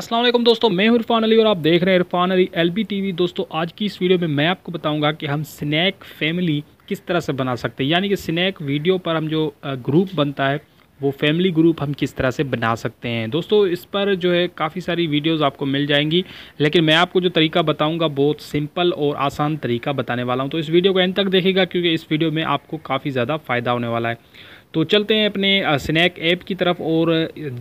असलम दोस्तों मैं हूं इरफान अली और आप देख रहे हैं Irfan Ali L B T V दोस्तों आज की इस वीडियो में मैं आपको बताऊंगा कि हम स्नैक फैमिली किस तरह से बना सकते हैं यानी कि स्नैक वीडियो पर हम जो ग्रुप बनता है वो फैमिली ग्रुप हम किस तरह से बना सकते हैं दोस्तों इस पर जो है काफ़ी सारी वीडियोज़ आपको मिल जाएंगी लेकिन मैं आपको जो तरीका बताऊँगा बहुत सिंपल और आसान तरीका बताने वाला हूँ तो इस वीडियो को एंड तक देखेगा क्योंकि इस वीडियो में आपको काफ़ी ज़्यादा फ़ायदा होने वाला है तो चलते हैं अपने स्नैक ऐप की तरफ और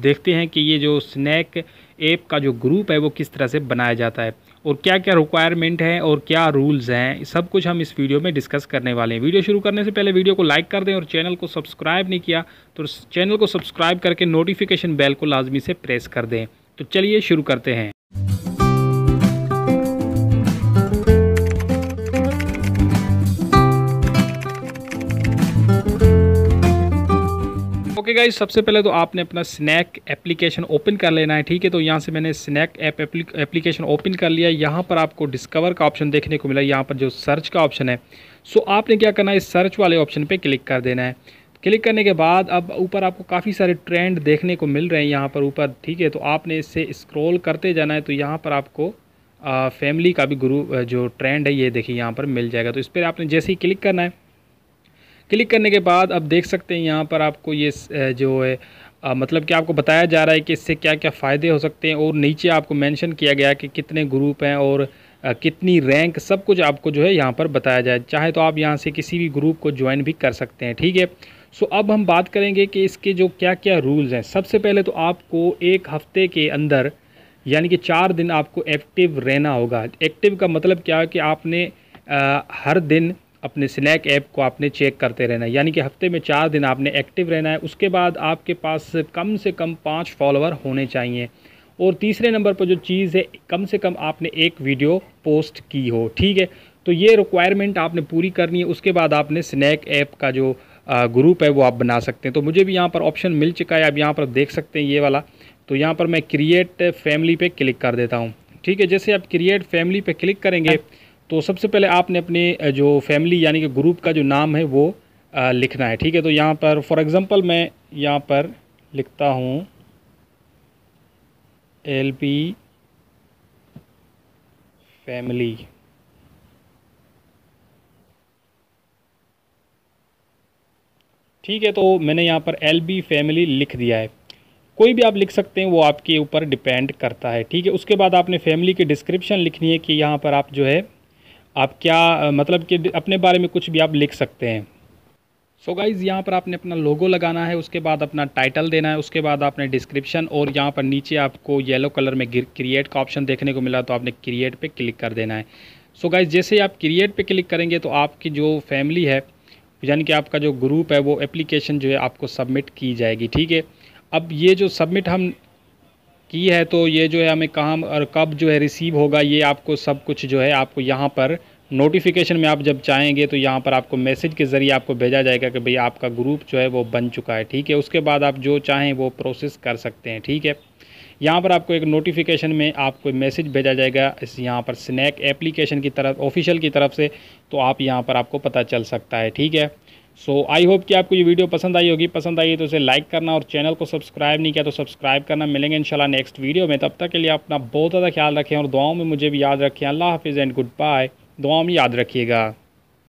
देखते हैं कि ये जो स्नैक ऐप का जो ग्रुप है वो किस तरह से बनाया जाता है और क्या क्या रिक्वायरमेंट है और क्या रूल्स हैं सब कुछ हम इस वीडियो में डिस्कस करने वाले हैं वीडियो शुरू करने से पहले वीडियो को लाइक कर दें और चैनल को सब्सक्राइब नहीं किया तो चैनल को सब्सक्राइब करके नोटिफिकेशन बेल को लाजमी से प्रेस कर दें तो चलिए शुरू करते हैं ओके गाइज सबसे पहले तो आपने अपना स्नैक एप्लीकेशन ओपन कर लेना है ठीक है तो यहाँ से मैंने स्नैक ऐप एप्लीकेशन ओपन कर लिया यहाँ पर आपको डिस्कवर का ऑप्शन देखने को मिला यहाँ पर जो सर्च का ऑप्शन है सो आपने क्या करना है इस सर्च वाले ऑप्शन पर क्लिक कर देना है क्लिक करने के बाद अब ऊपर आपको काफ़ी सारे ट्रेंड देखने को मिल रहे हैं यहाँ पर ऊपर ठीक है तो आपने इससे स्क्रॉल करते जाना है तो यहाँ पर आपको फैमिली का भी गुरु जो ट्रेंड है ये देखिए यहाँ पर मिल जाएगा तो इस पर आपने जैसे ही क्लिक करना है क्लिक करने के बाद अब देख सकते हैं यहाँ पर आपको ये जो है आ, मतलब कि आपको बताया जा रहा है कि इससे क्या क्या फ़ायदे हो सकते हैं और नीचे आपको मेंशन किया गया कि कितने ग्रुप हैं और आ, कितनी रैंक सब कुछ आपको जो है यहाँ पर बताया जाए चाहे तो आप यहाँ से किसी भी ग्रुप को ज्वाइन भी कर सकते हैं ठीक है सो अब हम बात करेंगे कि इसके जो क्या क्या रूल्स हैं सबसे पहले तो आपको एक हफ्ते के अंदर यानी कि चार दिन आपको एक्टिव रहना होगा एक्टिव का मतलब क्या है कि आपने आ, हर दिन अपने स्नैक ऐप को आपने चेक करते रहना है यानी कि हफ्ते में चार दिन आपने एक्टिव रहना है उसके बाद आपके पास कम से कम पाँच फॉलोअर होने चाहिए और तीसरे नंबर पर जो चीज़ है कम से कम आपने एक वीडियो पोस्ट की हो ठीक है तो ये रिक्वायरमेंट आपने पूरी करनी है उसके बाद आपने स्नैक ऐप का जो ग्रुप है वो आप बना सकते हैं तो मुझे भी यहाँ पर ऑप्शन मिल चुका है आप यहाँ पर देख सकते हैं ये वाला तो यहाँ पर मैं क्रिएट फैमिली पे क्लिक कर देता हूँ ठीक है जैसे आप क्रिएट फैमिली पे क्लिक करेंगे हाँ। तो सबसे पहले आपने अपने जो फैमिली यानी कि ग्रुप का जो नाम है वो लिखना है ठीक है तो यहाँ पर फॉर एग्ज़ाम्पल मैं यहाँ पर लिखता हूँ एल पी फैमिली ठीक है तो मैंने यहाँ पर एल बी फैमिली लिख दिया है कोई भी आप लिख सकते हैं वो आपके ऊपर डिपेंड करता है ठीक है उसके बाद आपने फैमिली की डिस्क्रिप्शन लिखनी है कि यहाँ पर आप जो है आप क्या मतलब कि अपने बारे में कुछ भी आप लिख सकते हैं सो गाइज़ यहाँ पर आपने अपना लोगो लगाना है उसके बाद अपना टाइटल देना है उसके बाद आपने डिस्क्रिप्शन और यहाँ पर नीचे आपको येलो कलर में क्रिएट का ऑप्शन देखने को मिला तो आपने क्रिएट पे क्लिक कर देना है सो so गाइज़ जैसे ही आप क्रिएट पे क्लिक करेंगे तो आपकी जो फैमिली है यानी कि आपका जो ग्रुप है वो एप्लीकेशन जो है आपको सबमिट की जाएगी ठीक है अब ये जो सबमिट हम की है तो ये जो है हमें कहाँ और कब जो है रिसीव होगा ये आपको सब कुछ जो है आपको यहाँ पर नोटिफिकेशन में आप जब चाहेंगे तो यहाँ पर आपको मैसेज के ज़रिए आपको भेजा जाएगा कि भाई आपका ग्रुप जो है वो बन चुका है ठीक है उसके बाद आप जो चाहें वो प्रोसेस कर सकते हैं ठीक है यहाँ पर आपको एक नोटिफिकेशन में आपको मैसेज भेजा जाएगा इस यहाँ पर स्नैक एप्लीकेशन की तरफ ऑफिशियल की तरफ से तो आप यहाँ पर आपको पता चल सकता है ठीक है सो आई होप कि आपको ये वीडियो पसंद आई होगी पसंद आई है तो इसे लाइक करना और चैनल को सब्सक्राइब नहीं किया तो सब्सक्राइब करना मिलेंगे इंशाल्लाह नेक्स्ट वीडियो में तब तक के लिए अपना बहुत ज़्यादा ख्याल रखें और दुआओं में मुझे भी याद रखें अल्लाह हाफिज़ एंड गुड बाय दुआओं में याद रखिएगा